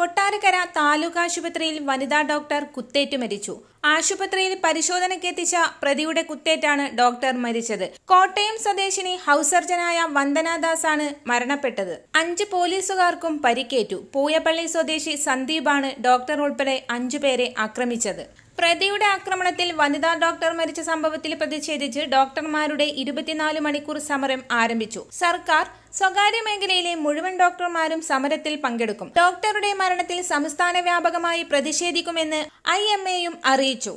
കൊട്ടാരക്കര താലൂക്ക് ആശുപത്രിയിൽ വനിതാ ഡോക്ടർ കുത്തേറ്റ് മരിച്ചു ആശുപത്രിയിൽ പരിശോധനയ്ക്കെത്തിച്ച പ്രതിയുടെ കുത്തേറ്റാണ് ഡോക്ടർ മരിച്ചത് കോട്ടയം സ്വദേശിനി ഹൗസ് സർജനായ വന്ദനാദാസ് ആണ് മരണപ്പെട്ടത് അഞ്ച് പോലീസുകാർക്കും പരിക്കേറ്റു പൂയപ്പള്ളി സ്വദേശി സന്ദീപാണ് ഡോക്ടർ ഉൾപ്പെടെ അഞ്ചുപേരെ ആക്രമിച്ചത് പ്രതിയുടെ ആക്രമണത്തിൽ വനിതാ ഡോക്ടർ മരിച്ച സംഭവത്തിൽ പ്രതിഷേധിച്ച് ഡോക്ടർമാരുടെ ഇരുപത്തിനാല് മണിക്കൂർ സമരം ആരംഭിച്ചു സർക്കാർ സ്വകാര്യ മേഖലയിലെ മുഴുവൻ ഡോക്ടർമാരും സമരത്തിൽ പങ്കെടുക്കും ഡോക്ടറുടെ മരണത്തിൽ സംസ്ഥാന വ്യാപകമായി പ്രതിഷേധിക്കുമെന്ന് ഐ എം എയും അറിയിച്ചു